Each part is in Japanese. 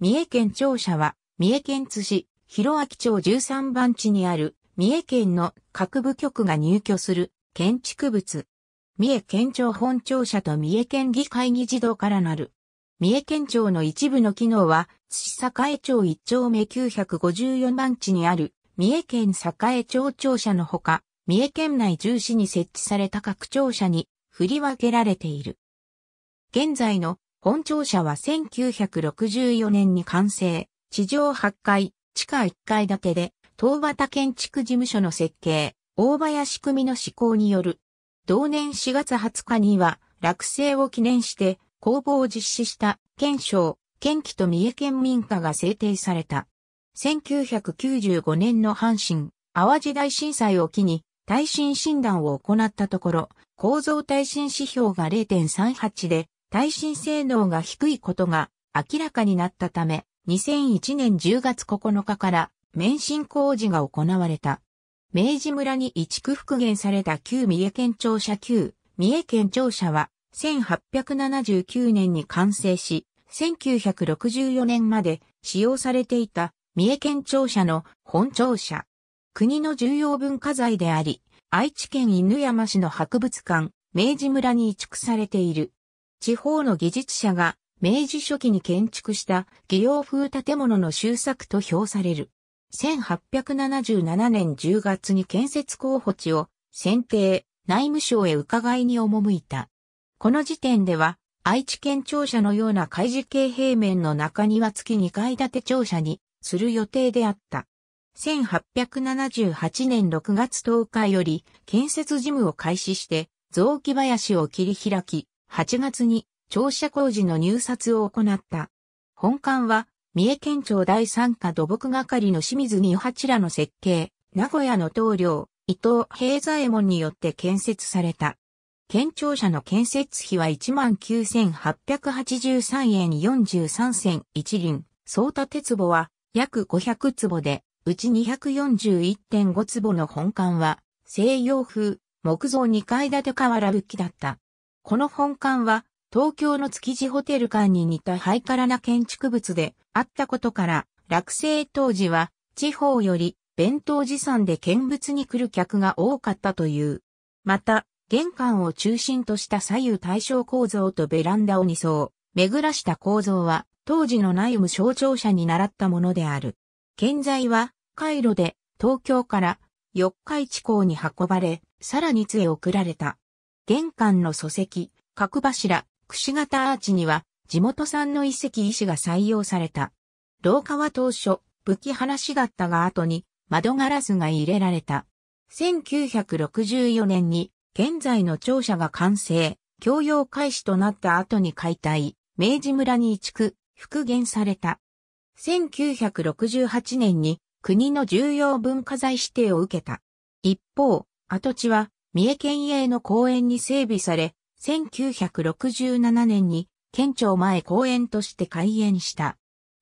三重県庁舎は、三重県津市、広明町13番地にある、三重県の各部局が入居する建築物。三重県庁本庁舎と三重県議会議事堂からなる。三重県庁の一部の機能は、津市栄町1丁目954番地にある、三重県栄町庁舎のほか、三重県内重視に設置された各庁舎に振り分けられている。現在の本庁舎は1964年に完成、地上8階、地下1階建てで、東畑建築事務所の設計、大林組の施行による。同年4月20日には、落成を記念して工房を実施した県省、県旗と三重県民家が制定された。1995年の阪神、淡路大震災を機に耐震診断を行ったところ、構造耐震指標が0.38で耐震性能が低いことが明らかになったため、2001年10月9日から免震工事が行われた。明治村に移築復元された旧三重県庁舎旧三重県庁舎は1879年に完成し、1964年まで使用されていた三重県庁舎の本庁舎。国の重要文化財であり、愛知県犬山市の博物館、明治村に移築されている。地方の技術者が明治初期に建築した技用風建物の修作と評される。1877年10月に建設候補地を選定、内務省へ伺いに赴いた。この時点では、愛知県庁舎のような開示系平面の中庭付き2階建て庁舎にする予定であった。1878年6月10日より建設事務を開始して、雑木林を切り開き、8月に庁舎工事の入札を行った。本館は、三重県庁第三課土木係の清水二八らの設計、名古屋の棟梁、伊藤平左衛門によって建設された。県庁舎の建設費は19,883円43銭一輪、相田鉄母は約500坪で、うち241.5坪の本館は西洋風木造2階建て瓦葺きだった。この本館は東京の築地ホテル館に似たハイカラな建築物であったことから、落成当時は地方より弁当持参で見物に来る客が多かったという。また、玄関を中心とした左右対称構造とベランダを2層、巡らした構造は当時の内務省庁舎に習ったものである。建材は、回路で東京から四日市港に運ばれ、さらに杖へ送られた。玄関の礎石、角柱、櫛型アーチには、地元産の遺跡石が採用された。廊下は当初、武器話だったが後に、窓ガラスが入れられた。1964年に、現在の庁舎が完成、供用開始となった後に解体、明治村に移築、復元された。1968年に、国の重要文化財指定を受けた。一方、跡地は、三重県営の公園に整備され、1967年に県庁前公園として開園した。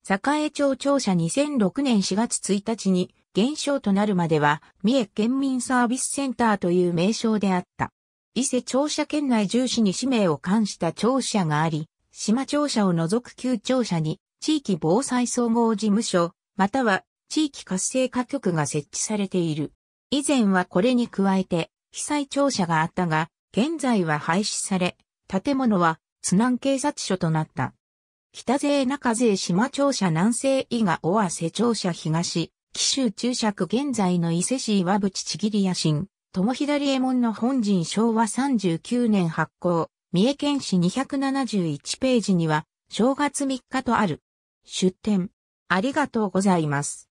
栄町庁舎2006年4月1日に減少となるまでは三重県民サービスセンターという名称であった。伊勢庁舎県内重視に氏名を冠した庁舎があり、島庁舎を除く旧庁舎に地域防災総合事務所、または地域活性化局が設置されている。以前はこれに加えて被災庁舎があったが、現在は廃止され、建物は津南警察署となった。北勢中勢島庁舎南西伊賀尾鷲庁舎東、紀州中尺現在の伊勢市岩淵ちぎり野心、友左衛門の本陣昭和39年発行、三重県史271ページには、正月3日とある。出展、ありがとうございます。